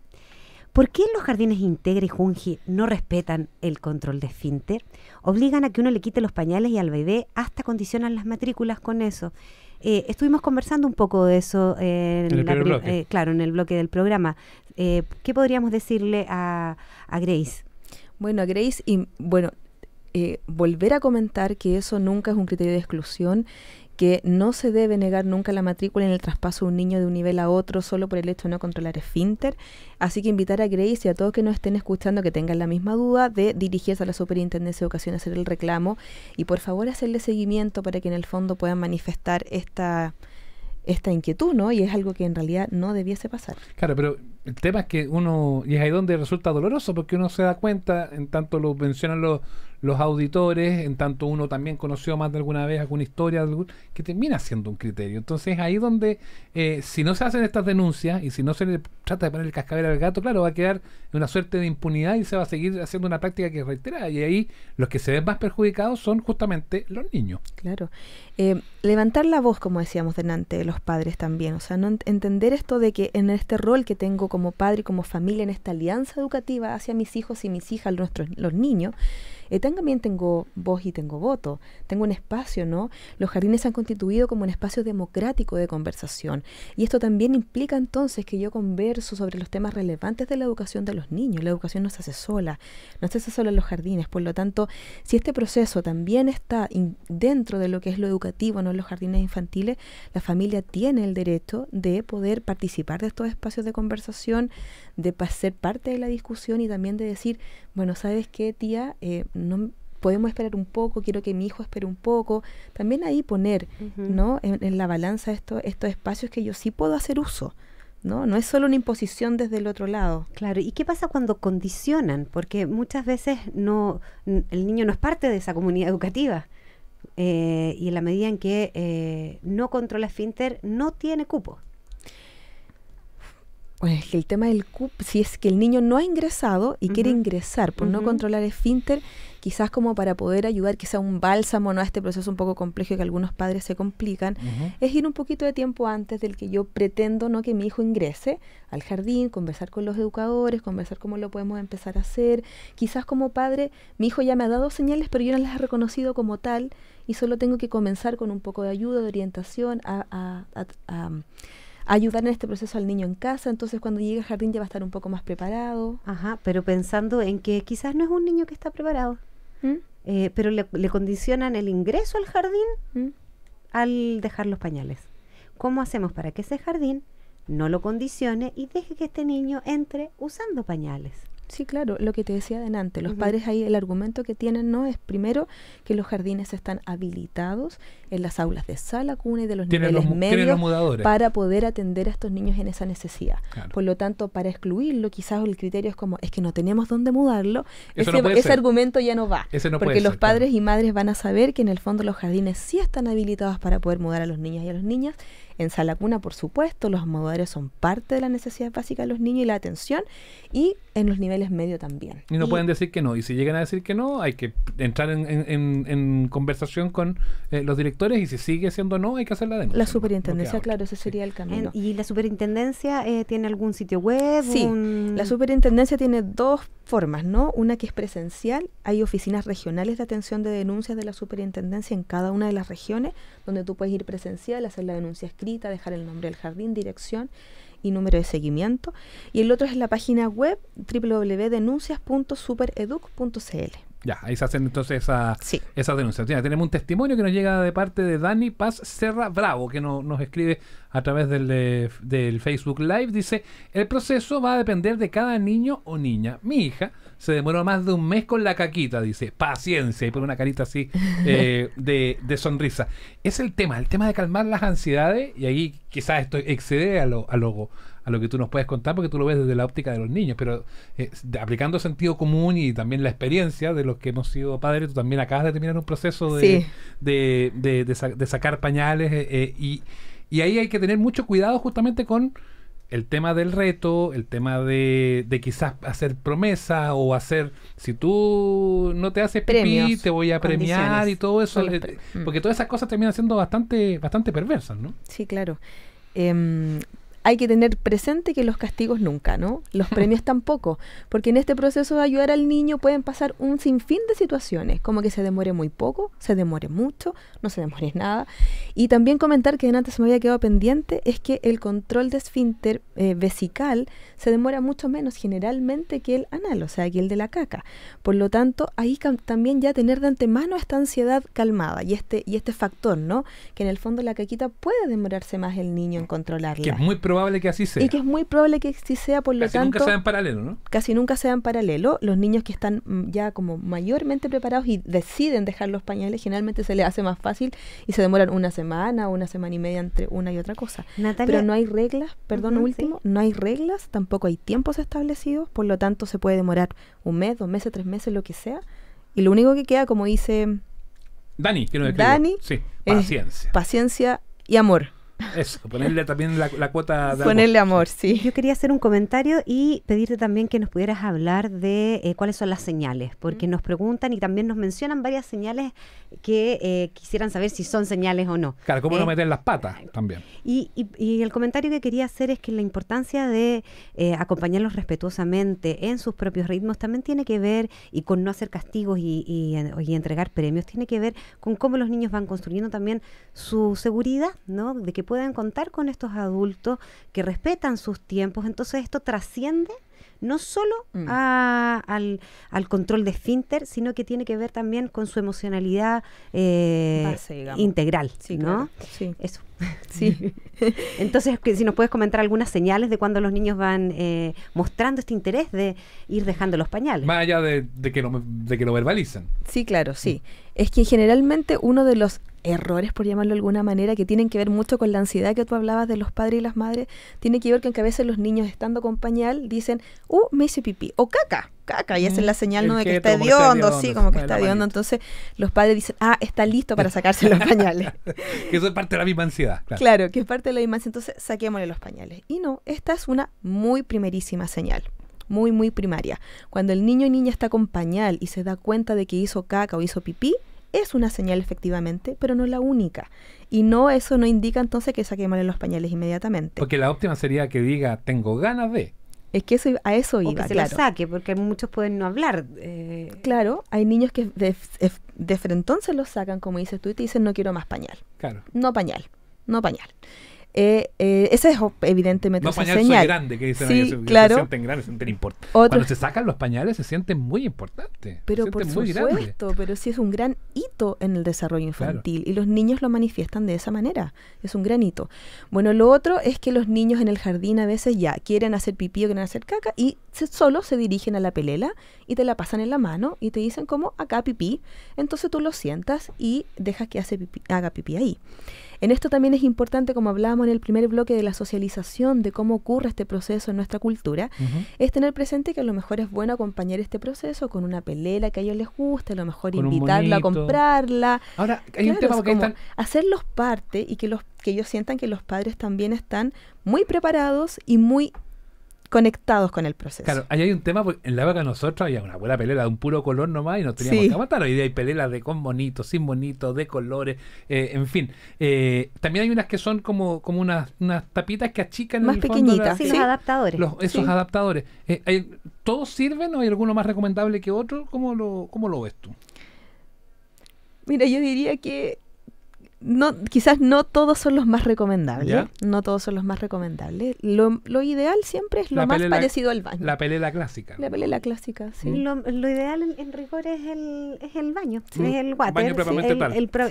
¿por qué los jardines Integra y Junji no respetan el control de finte? Obligan a que uno le quite los pañales y al bebé hasta condicionan las matrículas con eso. Eh, estuvimos conversando un poco de eso en, el eh, claro, en el bloque del programa. Eh, ¿Qué podríamos decirle a, Grace? Bueno, a Grace, y bueno, volver a comentar que eso nunca es un criterio de exclusión que no se debe negar nunca la matrícula en el traspaso de un niño de un nivel a otro solo por el hecho de no controlar finter. Así que invitar a Grace y a todos que nos estén escuchando que tengan la misma duda de dirigirse a la Superintendencia de Educación a hacer el reclamo y por favor hacerle seguimiento para que en el fondo puedan manifestar esta, esta inquietud, ¿no? Y es algo que en realidad no debiese pasar. Claro, pero el tema es que uno, y es ahí donde resulta doloroso, porque uno se da cuenta, en tanto lo mencionan los, los auditores, en tanto uno también conoció más de alguna vez alguna historia, que termina siendo un criterio. Entonces ahí donde, eh, si no se hacen estas denuncias y si no se le trata de poner el cascabel al gato, claro, va a quedar una suerte de impunidad y se va a seguir haciendo una práctica que reitera. Y ahí los que se ven más perjudicados son justamente los niños. Claro. Eh, levantar la voz, como decíamos delante, de los padres también. O sea, no entender esto de que en este rol que tengo como padre y como familia, en esta alianza educativa hacia mis hijos y mis hijas, nuestros, los niños, eh, también tengo voz y tengo voto, tengo un espacio, ¿no? Los jardines se han constituido como un espacio democrático de conversación y esto también implica entonces que yo converso sobre los temas relevantes de la educación de los niños, la educación no se hace sola, no se hace sola en los jardines, por lo tanto, si este proceso también está dentro de lo que es lo educativo, ¿no? En los jardines infantiles, la familia tiene el derecho de poder participar de estos espacios de conversación, de ser parte de la discusión y también de decir, bueno, ¿sabes qué, tía? Eh, no podemos esperar un poco, quiero que mi hijo espere un poco. También ahí poner, ¿no? En, la balanza esto, estos espacios que yo sí puedo hacer uso. ¿no? No es solo una imposición desde el otro lado. Claro, ¿y qué pasa cuando condicionan? Porque muchas veces no, el niño no es parte de esa comunidad educativa. Eh, y en la medida en que eh, no controla esfínter, no tiene cupo. Bueno, es que el tema del CUP, si es que el niño no ha ingresado y quiere ingresar por no controlar esfínter, quizás como para poder ayudar, que sea un bálsamo ¿no? a este proceso un poco complejo que algunos padres se complican, es ir un poquito de tiempo antes del que yo pretendo no que mi hijo ingrese al jardín, conversar con los educadores, conversar cómo lo podemos empezar a hacer. Quizás como padre, mi hijo ya me ha dado señales, pero yo no las he reconocido como tal y solo tengo que comenzar con un poco de ayuda, de orientación, a, a ayudar en este proceso al niño en casa, entonces cuando llegue al jardín ya va a estar un poco más preparado. Ajá, pero pensando en que quizás no es un niño que está preparado, ¿Mm? eh, pero le, condicionan el ingreso al jardín ¿Mm? al dejar los pañales. ¿Cómo hacemos para que ese jardín no lo condicione y deje que este niño entre usando pañales? Sí, claro, lo que te decía adelante, los padres ahí el argumento que tienen no es primero que los jardines están habilitados en las aulas de sala, cuna y de los niveles medios para poder atender a estos niños en esa necesidad. Por lo tanto, para excluirlo, quizás el criterio es como es que no tenemos dónde mudarlo, ese, argumento ya no va, porque los padres y madres van a saber que en el fondo los jardines sí están habilitados para poder mudar a los niños y a las niñas en Salacuna, por supuesto, los modales son parte de la necesidad básica de los niños y la atención, y en los niveles medio también. Y no pueden decir que no, y si llegan a decir que no, hay que entrar en, conversación con eh, los directores, y si sigue siendo no, hay que hacer la denuncia. La superintendencia, claro, ese sería el camino. ¿Y la superintendencia eh, tiene algún sitio web? Sí, la superintendencia tiene dos formas, ¿no? Una que es presencial, hay oficinas regionales de atención de denuncias de la superintendencia en cada una de las regiones, donde tú puedes ir presencial, hacer la denuncia dejar el nombre del jardín, dirección y número de seguimiento. Y el otro es la página web www.denuncias.supereduc.cl. Ya, ahí se hacen entonces esas denuncias. tenemos un testimonio que nos llega de parte de Dani Paz Serra Bravo, que nos escribe a través del, eh, del Facebook Live. Dice, el proceso va a depender de cada niño o niña. Mi hija se demoró más de un mes con la caquita, dice. Paciencia, y pone una carita así eh, [LAUGHS] de, de, sonrisa. Es el tema, el tema de calmar las ansiedades, y ahí quizás esto excede a lo, a lo, a lo que tú nos puedes contar, porque tú lo ves desde la óptica de los niños, pero eh, aplicando sentido común y también la experiencia de los que hemos sido padres, tú también acabas de terminar un proceso de, de, de, sacar pañales, eh, y, y ahí hay que tener mucho cuidado justamente con el tema del reto, el tema de, de quizás hacer promesas o hacer, si tú no te haces pipí, te voy a premiar y todo eso. Eh, mm. porque todas esas cosas terminan siendo bastante, bastante perversas, ¿no? Sí, claro. Em, hay que tener presente que los castigos nunca, ¿no? Los [LAUGHS] premios tampoco, porque en este proceso de ayudar al niño pueden pasar un sinfín de situaciones, como que se demore muy poco, se demore mucho, no se demore [LAUGHS] nada. Y también comentar que antes me había quedado pendiente es que el control de esfínter eh, vesical se demora mucho menos generalmente que el anal, o sea, que el de la caca. Por lo tanto, ahí también ya tener de antemano esta ansiedad calmada y este, y este factor, ¿no? Que en el fondo la caquita puede demorarse más el niño en controlarla. Que es muy probable que así sea. Y que es muy probable que así sea, por lo tanto. Casi nunca se dan paralelo, ¿no? Casi nunca se dan paralelo. Los niños que están mm, ya como mayormente preparados y deciden dejar los pañales, generalmente se les hace más fácil y se demoran una semana una semana y media entre una y otra cosa. Pero no hay reglas, perdón, último, no hay reglas, tampoco hay tiempos establecidos, por lo tanto se puede demorar un mes, dos meses, tres meses, lo que sea. Y lo único que queda, como dice Dani, quiero decir, Dani, paciencia. paciencia y amor. Eso, ponerle también la, cuota de Ponerle amor, sí. Yo quería hacer un comentario y pedirte también que nos pudieras hablar de eh, cuáles son las señales, porque mm. nos preguntan y también nos mencionan varias señales que eh, quisieran saber si son señales o no. Claro, cómo no eh, meter las patas también. Y, y, el comentario que quería hacer es que la importancia de acompañarlos respetuosamente en sus propios ritmos también tiene que ver, y con no hacer castigos y, y, entregar premios, tiene que ver con cómo los niños van construyendo también su seguridad, ¿no? De que pueden contar con estos adultos que respetan sus tiempos. Entonces esto trasciende no solo mm. al, control de esfínter, sino que tiene que ver también con su emocionalidad eh, integral, ¿no? Eso. [LAUGHS] [LAUGHS] Entonces, que, si nos puedes comentar algunas señales de cuando los niños van eh, mostrando este interés de ir dejando los pañales. Más allá de, que, de que lo verbalicen. Sí, claro, sí. Mm. Es que generalmente uno de los errores, por llamarlo de alguna manera, que tienen que ver mucho con la ansiedad que tú hablabas de los padres y las madres, tiene que ver con que a veces los niños estando con pañal dicen, uh, me hice pipí, o caca, caca, y esa es la mm, señal no de que está hediondo, sí, como que está hediondo, entonces los padres dicen, ah, está listo para sacarse los [LAUGHS] pañales. [LAUGHS] que eso es parte de la misma ansiedad. Claro. que es parte de la misma entonces saquémosle los pañales. Y no, esta es una muy primerísima señal muy, muy primaria. Cuando el niño y niña está con pañal y se da cuenta de que hizo caca o hizo pipí, es una señal efectivamente, pero no la única. Y no, eso no indica entonces que saque los pañales inmediatamente. Porque la óptima sería que diga, tengo ganas de. Es que eso, a eso iba. que se la saque, porque muchos pueden no hablar. Eh. Claro, hay niños que de, entonces los sacan, como dices tú, y te dicen, no quiero más pañal. Claro. No pañal, no pañal. Eh, eh, ese es evidentemente un señal. grande, que dicen sí, claro. Cuando se sacan los pañales se sienten muy importantes. Pero por supuesto, pero sí es un gran hito en el desarrollo infantil y los niños lo manifiestan de esa manera, es un gran hito. Bueno, lo otro es que los niños en el jardín a veces ya quieren hacer pipí o quieren hacer caca y se, solo se dirigen a la pelela y te la pasan en la mano y te dicen como acá pipí, entonces tú lo sientas y dejas que hace haga pipí ahí. En esto también es importante, como hablábamos en el primer bloque de la socialización, de cómo ocurre este proceso en nuestra cultura, es tener presente que a lo mejor es bueno acompañar este proceso con una pelela que a ellos les guste, a lo mejor invitarla a comprarla. Ahora, hay un tema hacerlos parte y que los que ellos sientan que los padres también están muy preparados y muy conectados con el proceso. Claro, ahí hay un tema, pues, en la época nosotros había una buena pelera de un puro color nomás y nos teníamos que matar. Hoy día hay pelelas de con bonitos, sin bonitos, de colores, eh, en fin. Eh, también hay unas que son como, como unas, tapitas que achican más pequeñitas. y los adaptadores. esos adaptadores. Eh, ¿Todos sirven o hay alguno más recomendable que otro? ¿Cómo lo, cómo lo ves tú? Mira, yo diría que no, quizás no todos son los más recomendables. No todos son los más recomendables. Lo, lo ideal siempre es lo más parecido al baño. La pelea clásica. La pelea clásica, sí. Lo, ideal en, rigor es el, es el baño, mm. es el water. Baño propiamente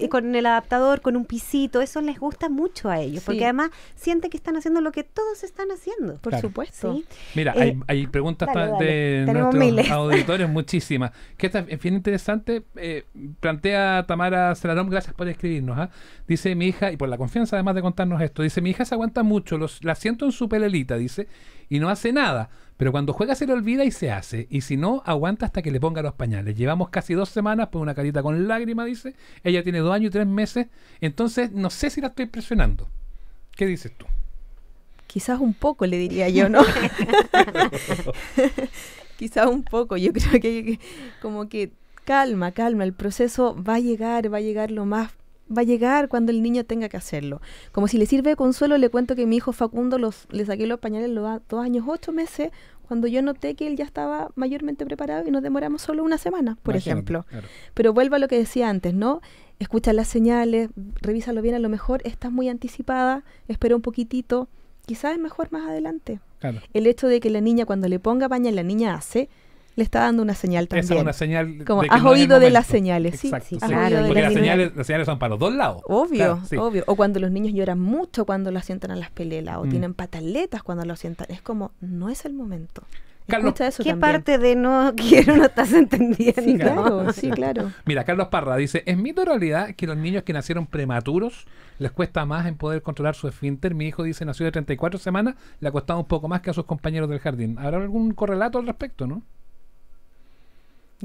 y con el adaptador, con un pisito, eso les gusta mucho a ellos, porque además sienten que están haciendo lo que todos están haciendo. Por supuesto. Mira, hay, eh, hay, preguntas de nuestros [LAUGHS] auditores, muchísimas. Que esta es bien interesante. Eh, plantea Tamara Celarón, gracias por escribirnos. ah Dice mi hija, y por la confianza además de contarnos esto, dice mi hija se aguanta mucho, los, la siento en su pelelita, dice, y no hace nada. Pero cuando juega se le olvida y se hace. Y si no, aguanta hasta que le ponga los pañales. Llevamos casi dos semanas con una carita con lágrima, dice. Ella tiene dos años y tres meses. Entonces, no sé si la estoy presionando. ¿Qué dices tú? Quizás un poco, le diría yo, ¿no? [LAUGHS] Quizás un poco. Yo creo que, que como que calma, calma. El proceso va a llegar, va a llegar lo más va a llegar cuando el niño tenga que hacerlo. Como si le sirve de consuelo, le cuento que mi hijo Facundo los, le saqué los pañales los dos años, ocho meses, cuando yo noté que él ya estaba mayormente preparado y nos demoramos solo una semana, por ejemplo. Pero vuelvo a lo que decía antes, ¿no? Escucha las señales, revísalo bien, a lo mejor estás muy anticipada, espera un poquitito, quizás es mejor más adelante. El hecho de que la niña cuando le ponga pañal, la niña hace, le está dando una señal también. una señal. Como, has oído de las señales, sí. Claro, Porque las, señales, son para los dos lados. Obvio, obvio. O cuando los niños lloran mucho cuando lo sientan a las pelelas, o mm. tienen pataletas cuando lo sientan. Es como, no es el momento. Carlos, ¿Qué parte de no [LAUGHS] quiero no estás entendiendo? Sí, claro, Mira, Carlos Parra dice, es mi realidad que los niños que nacieron prematuros les cuesta más en poder controlar su esfínter. Mi hijo dice, nació de 34 semanas, le ha costado un poco más que a sus compañeros del jardín. ¿Habrá algún correlato al respecto, no?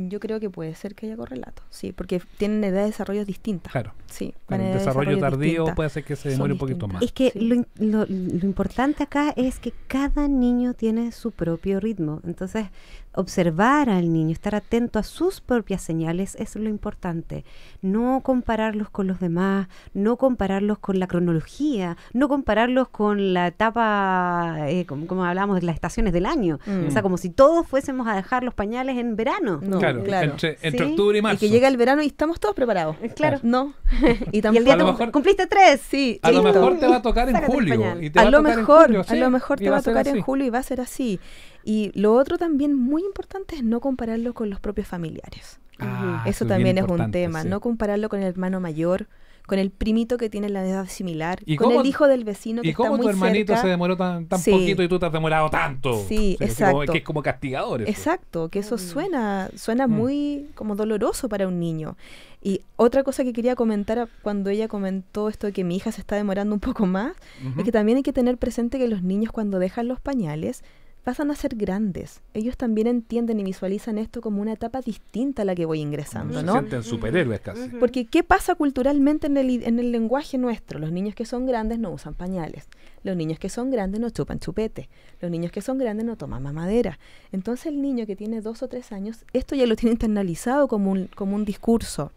Yo creo que puede ser que haya correlato, sí, porque tienen edades de desarrollo distintas. Claro. Sí. desarrollo, tardío puede ser que se demore un poquito más. Es que lo, lo, importante acá es que cada niño tiene su propio ritmo. Entonces, observar al niño, estar atento a sus propias señales es lo importante. No compararlos con los demás, no compararlos con la cronología, no compararlos con la etapa, eh, como, hablábamos, de las estaciones del año. Mm. O sea, como si todos fuésemos a dejar los pañales en verano. Claro. Claro, entre, octubre y marzo. Y que llega el verano y estamos todos preparados. Eh, claro. No. [LAUGHS] y, también el día mejor, cumpliste tres, sí. A lo mejor te va a tocar en julio. a, lo mejor, a lo mejor te va a tocar en julio y va a ser así. Y lo otro también muy importante es no compararlo con los propios familiares. Ah, eso también es un tema, no compararlo con el hermano mayor, con el primito que tiene la edad similar, con el hijo del vecino que ¿y cómo tu hermanito se demoró tan, poquito y tú te has demorado tanto? Sí, exacto. que es como castigador. Exacto, que eso mm. suena, suena mm. muy como doloroso para un niño. Y otra cosa que quería comentar cuando ella comentó esto de que mi hija se está demorando un poco más, es que también hay que tener presente que los niños cuando dejan los pañales pasan a ser grandes. Ellos también entienden y visualizan esto como una etapa distinta a la que voy ingresando, ¿no? sienten superhéroes casi. Porque ¿qué pasa culturalmente en el, en el lenguaje nuestro? Los niños que son grandes no usan pañales. Los niños que son grandes no chupan chupete. Los niños que son grandes no toman mamadera. Entonces el niño que tiene dos o tres años, esto ya lo tiene internalizado como un, como un discurso.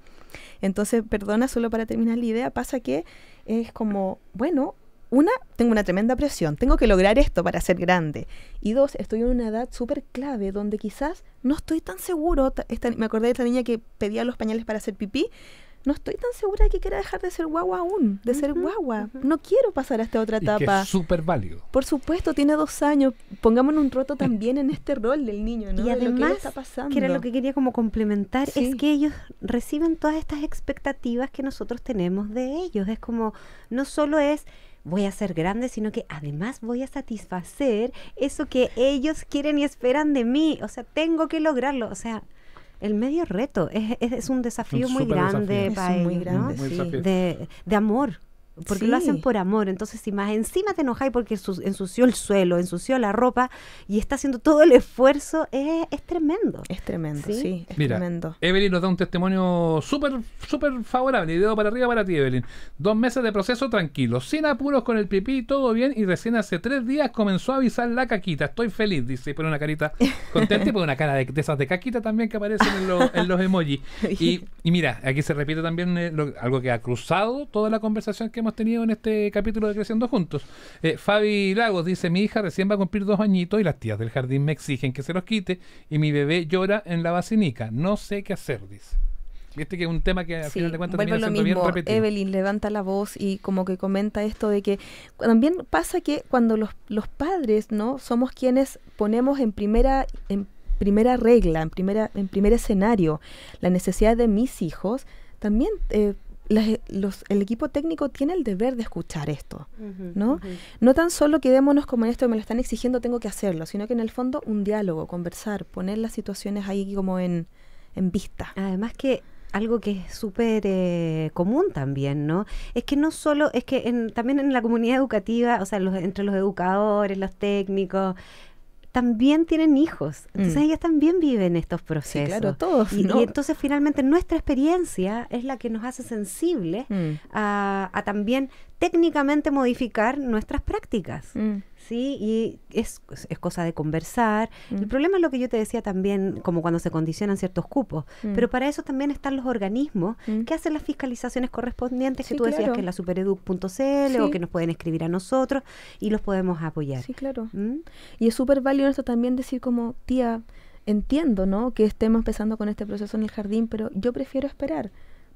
Entonces, perdona, solo para terminar la idea, pasa que es como, bueno, una, tengo una tremenda presión, tengo que lograr esto para ser grande. Y dos, estoy en una edad súper clave donde quizás no estoy tan seguro, me acordé de esta niña que pedía los pañales para hacer pipí, no estoy tan segura de que quiera dejar de ser guagua aún, de ser guagua. No quiero pasar a esta otra etapa. Que es súper válido. Por supuesto, tiene dos años. Pongámonos un roto también en este rol del niño, ¿no? Y además, que, era lo que quería como complementar, es que ellos reciben todas estas expectativas que nosotros tenemos de ellos. Es como, no solo es voy a ser grande, sino que además voy a satisfacer eso que ellos quieren y esperan de mí. O sea, tengo que lograrlo. O sea, el medio reto es, es, un desafío muy grande para de, de amor porque lo hacen por amor. Entonces, si más encima te enojas porque ensució el suelo, ensució la ropa y está haciendo todo el esfuerzo, es, tremendo. Es tremendo, sí, es tremendo. Evelyn nos da un testimonio súper, súper favorable. Y dedo para arriba para ti, Evelyn. Dos meses de proceso tranquilo, sin apuros con el pipí, todo bien. Y recién hace tres días comenzó a avisar la caquita. Estoy feliz, dice, y pone una carita [LAUGHS] contenta y pone una cara de, esas de caquita también que aparecen en, los [LAUGHS] emojis. Y, mira, aquí se repite también eh, algo que ha cruzado toda la conversación que hemos tenido en este capítulo de Creciendo Juntos. Eh, Fabi Lagos dice, mi hija recién va a cumplir dos añitos y las tías del jardín me exigen que se los quite y mi bebé llora en la vacinica, No sé qué hacer, dice. Viste que es un tema que al final de cuentas también lo bien repetido. Evelyn levanta la voz y como que comenta esto de que también pasa que cuando los, padres, ¿no? Somos quienes ponemos en primera... En primera regla, en, primera, en primer escenario, la necesidad de mis hijos, también eh, los, el equipo técnico tiene el deber de escuchar esto, ¿no? No tan solo quedémonos como en esto, que me lo están exigiendo, tengo que hacerlo, sino que en el fondo un diálogo, conversar, poner las situaciones ahí como en, en vista. Además que algo que es súper eh, común también, ¿no? Es que no solo, es que también en la comunidad educativa, o sea, los, entre los educadores, los técnicos, también tienen hijos. Entonces mm. ellas también viven estos procesos. Sí, claro, todos. Y, ¿no? entonces finalmente nuestra experiencia es la que nos hace sensibles mm. a, también técnicamente modificar nuestras prácticas. Mm. ¿sí? Y es, es cosa de conversar. El mm. problema es lo que yo te decía también, como cuando se condicionan ciertos cupos, mm. pero para eso también están los organismos mm. que hacen las fiscalizaciones correspondientes que tú decías que es la supereduc.cl o que nos pueden escribir a nosotros y los podemos apoyar. Sí, claro. Y es súper valioso también decir como, tía, entiendo, ¿no? Que estemos empezando con este proceso en el jardín, pero yo prefiero esperar.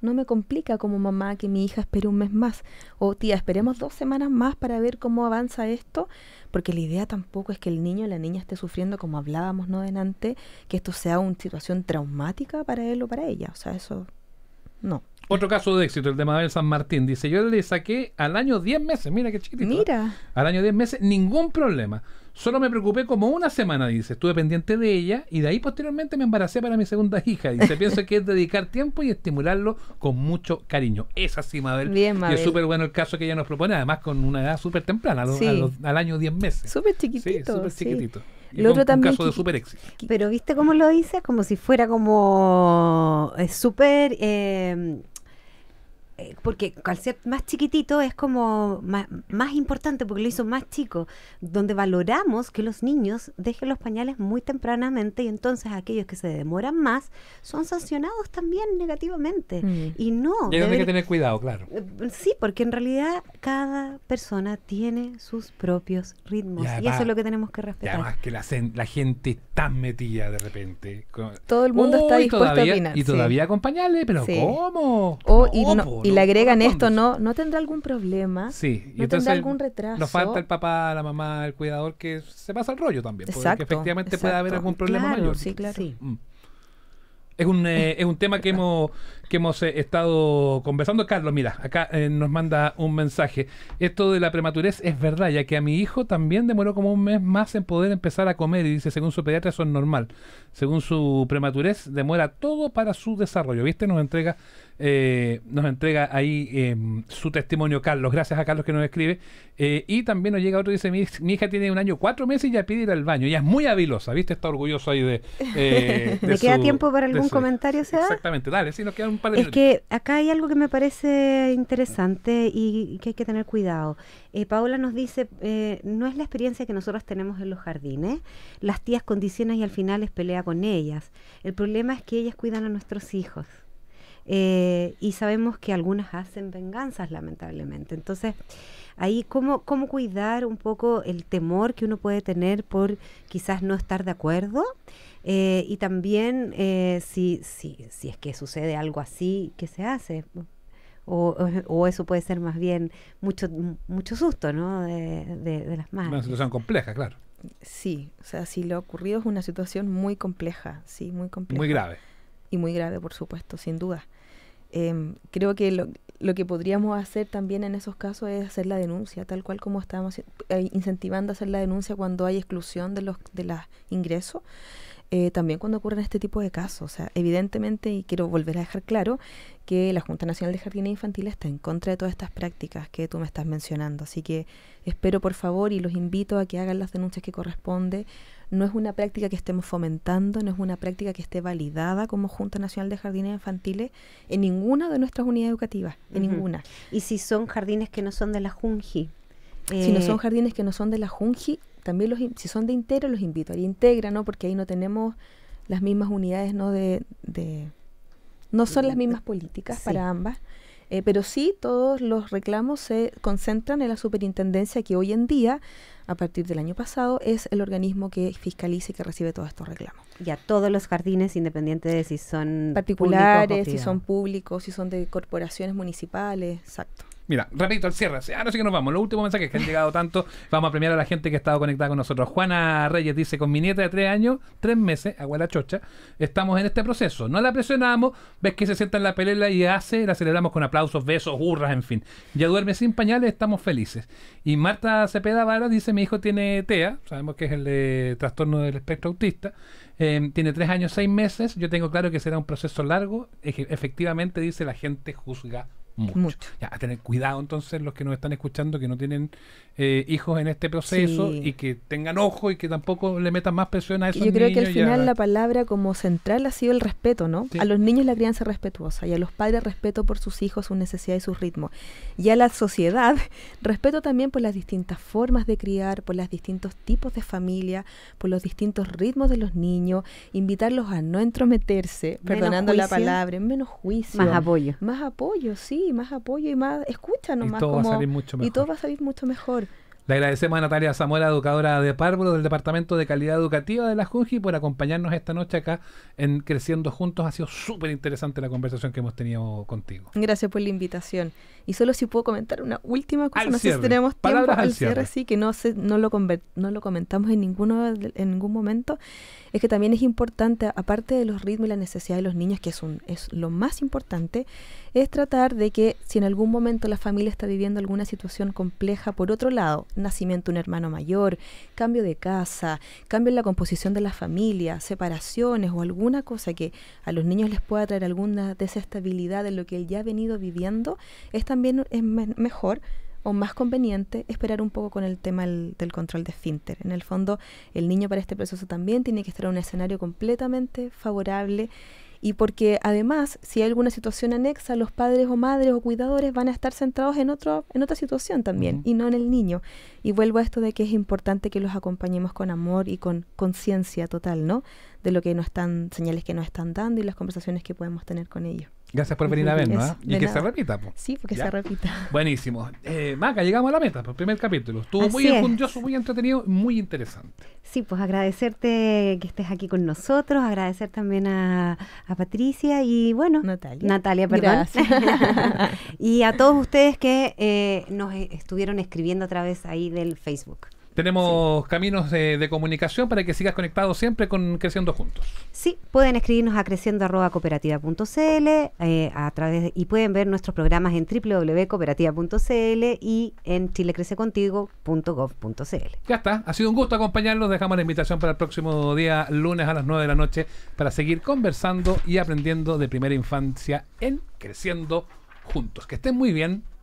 No me complica como mamá que mi hija espere un mes más. O tía, esperemos dos semanas más para ver cómo avanza esto. Porque la idea tampoco es que el niño o la niña esté sufriendo como hablábamos, ¿no? Delante, que esto sea una situación traumática para él o para ella. O sea, eso no. Otro caso de éxito, el de Mabel San Martín. Dice, yo le saqué al año 10 meses, mira qué chiquitito. ¿eh? Mira. Al año 10 meses, ningún problema. Solo me preocupé como una semana, dice. Estuve pendiente de ella y de ahí posteriormente me embaracé para mi segunda [LAUGHS] hija. Y se pienso que es dedicar tiempo y estimularlo con mucho cariño. Es sí Mabel. Bien, Y es súper bueno el caso que ella nos propone, además con una edad súper temprana, al año 10 meses. Súper chiquitito. Sí, súper chiquitito. un caso de super éxito. Pero viste cómo lo dices, como si fuera como eh, súper. Eh, eh, porque al ser más chiquitito es como más, importante porque lo hizo más chico, donde valoramos que los niños dejen los pañales muy tempranamente y entonces aquellos que se demoran más son sancionados también negativamente. Mm. Y no... hay que tener cuidado, claro. Eh, sí, porque en realidad cada persona tiene sus propios ritmos y, eso es lo que tenemos que respetar. además que la, gente está metida de repente. Todo el mundo está dispuesto a opinar. Y todavía con pañales, pero ¿cómo? O y le agregan esto, ¿no? ¿No tendrá algún problema? Sí. ¿No tendrá algún retraso? Nos falta el papá, la mamá, el cuidador que se pasa el rollo también. Porque efectivamente puede haber algún problema mayor. Sí, claro. Mm. Es un, eh, es un tema que hemos que hemos eh, estado conversando. Carlos, mira, acá eh, nos manda un mensaje. Esto de la prematurez es verdad, ya que a mi hijo también demoró como un mes más en poder empezar a comer y dice, según su pediatra, eso es normal. Según su prematurez, demora todo para su desarrollo. ¿Viste? Nos entrega, eh, nos entrega ahí em, su testimonio, Carlos. Gracias a Carlos que nos escribe. y también nos llega otro y dice, mi, hija tiene un año, cuatro meses y ya pide ir al baño. Ella es muy habilosa, ¿viste? Está orgulloso ahí de... [LAUGHS] de queda tiempo para algún comentario, Exactamente, dale, sí, nos queda un es que acá hay algo que me parece interesante y que hay que tener cuidado. Eh, Paola nos dice, eh, no es la experiencia que nosotros tenemos en los jardines. Las tías condicionan y al final les pelea con ellas. El problema es que ellas cuidan a nuestros hijos. Eh, y sabemos que algunas hacen venganzas, lamentablemente. Entonces, ahí cómo, cómo cuidar un poco el temor que uno puede tener por quizás no estar de acuerdo eh, y también eh, si, si, si es que sucede algo así, ¿qué se hace? O, [LAUGHS] o, eso puede ser más bien mucho, mucho susto, ¿no? De, de, las manos Una situación compleja, claro. Sí, o sea, si lo ocurrido es una situación muy compleja, sí, muy compleja. Muy grave. Y muy grave, por supuesto, sin duda. Em, creo que lo, lo, que podríamos hacer también en esos casos es hacer la denuncia, tal cual como estábamos eh, incentivando a hacer la denuncia cuando hay exclusión de los de los ingresos. Eh, también cuando ocurren este tipo de casos. O sea, evidentemente, y quiero volver a dejar claro, que la Junta Nacional de Jardines Infantiles está en contra de todas estas prácticas que tú me estás mencionando. Así que espero, por favor, y los invito a que hagan las denuncias que corresponde. No es una práctica que estemos fomentando, no es una práctica que esté validada como Junta Nacional de Jardines Infantiles en ninguna de nuestras unidades educativas, en ninguna. ¿Y si son jardines que no son de la Junji? si no eh, son jardines que no son de la Junji, también los, si son de intero, los invito a Integra, ¿no? Porque ahí no tenemos las mismas unidades, ¿no? De, de no son las mismas políticas para ambas. Eh, pero sí, todos los reclamos se concentran en la superintendencia que hoy en día, a partir del año pasado, es el organismo que fiscaliza y que recibe todos estos reclamos. Y a todos los jardines, independientes de si son particulares, si son públicos, si son de corporaciones municipales, exacto. Mira, repito, al cierre. Ah, no sé nos vamos. Los últimos mensajes que han llegado tanto. Vamos a premiar a la gente que ha estado conectada con nosotros. Juana Reyes dice, con mi nieta de tres años, tres meses, agua chocha, estamos en este proceso. No la presionamos, ves que se sienta en la pelela y hace, la celebramos con aplausos, besos, burras, en fin. Ya duerme sin pañales, estamos felices. Y Marta Cepeda Vara dice, mi hijo tiene TEA, sabemos que es el de trastorno del espectro autista. Em, tiene tres años, seis meses. Yo tengo claro que será un proceso largo. efectivamente, dice la gente, juzga mucho. Ya, a tener cuidado entonces los que nos están escuchando que no tienen eh, hijos en este proceso y que tengan ojo y que tampoco le metan más presión a esos niños. Yo creo que al final la palabra como central ha sido el respeto, ¿no? A los niños la crianza respetuosa y a los padres respeto por sus hijos, su necesidad y su ritmo Y a la sociedad [LAUGHS] respeto también por las distintas formas de criar, por los distintos tipos de familia, por los distintos ritmos de los niños, invitarlos a no entrometerse, perdonando la palabra, menos juicio. Más apoyo. Más apoyo, sí más apoyo y más escucha nomás. Y todo va a salir mucho mejor. Y todo va a salir mucho mejor. Le agradecemos a Natalia Zamora, educadora de párvulo del Departamento de Calidad Educativa de la Junji, por acompañarnos esta noche acá en Creciendo Juntos. Ha sido súper interesante la conversación que hemos tenido contigo. Gracias por la invitación. Y solo si puedo comentar una última cosa, no sé si tenemos tiempo Palabras al cierre, sí, que no, no, lo, no lo comentamos en, ninguno, en ningún momento es que también es importante, aparte de los ritmos y la necesidad de los niños, que es, es lo más importante, es tratar de que si en algún momento la familia está viviendo alguna situación compleja, por otro lado, nacimiento de un hermano mayor, cambio de casa, cambio en la composición de la familia, separaciones o alguna cosa que a los niños les pueda traer alguna desestabilidad en lo que ya ha venido viviendo, es también es mejor o más conveniente esperar un poco con el tema del control de esfínter. En el fondo, el niño para este proceso también tiene que estar en un escenario completamente favorable y porque además, si hay alguna situación anexa, los padres o madres o cuidadores van a estar centrados en, otro, en otra situación también y no en el niño. Y vuelvo a esto de que es importante que los acompañemos con amor y con conciencia total, ¿no? De lo que no están, señales que nos están dando y las conversaciones que podemos tener con ellos. Gracias por venir a vernos. ¿ah? Y que se repita. Sí, porque se repita. Buenísimo. Eh, Maca, llegamos a la meta, por primer capítulo. Estuvo muy enjundioso, muy entretenido, muy interesante. Sí, pues agradecerte que estés aquí con nosotros, agradecer también a, Patricia y bueno, Natalia, Natalia perdón. [LAUGHS] y a todos ustedes que eh, nos estuvieron escribiendo a través ahí del Facebook. Tenemos caminos de, comunicación para que sigas conectado siempre con Creciendo Juntos. Sí, pueden escribirnos a creciendo.cooperativa.cl eh, a través y pueden ver nuestros programas en www.cooperativa.cl y en chilecrececontigo.gov.cl. Ya está, ha sido un gusto acompañarlos. Dejamos la invitación para el próximo día, lunes a las 9 de la noche, para seguir conversando y aprendiendo de primera infancia en Creciendo Juntos. Que estén muy bien.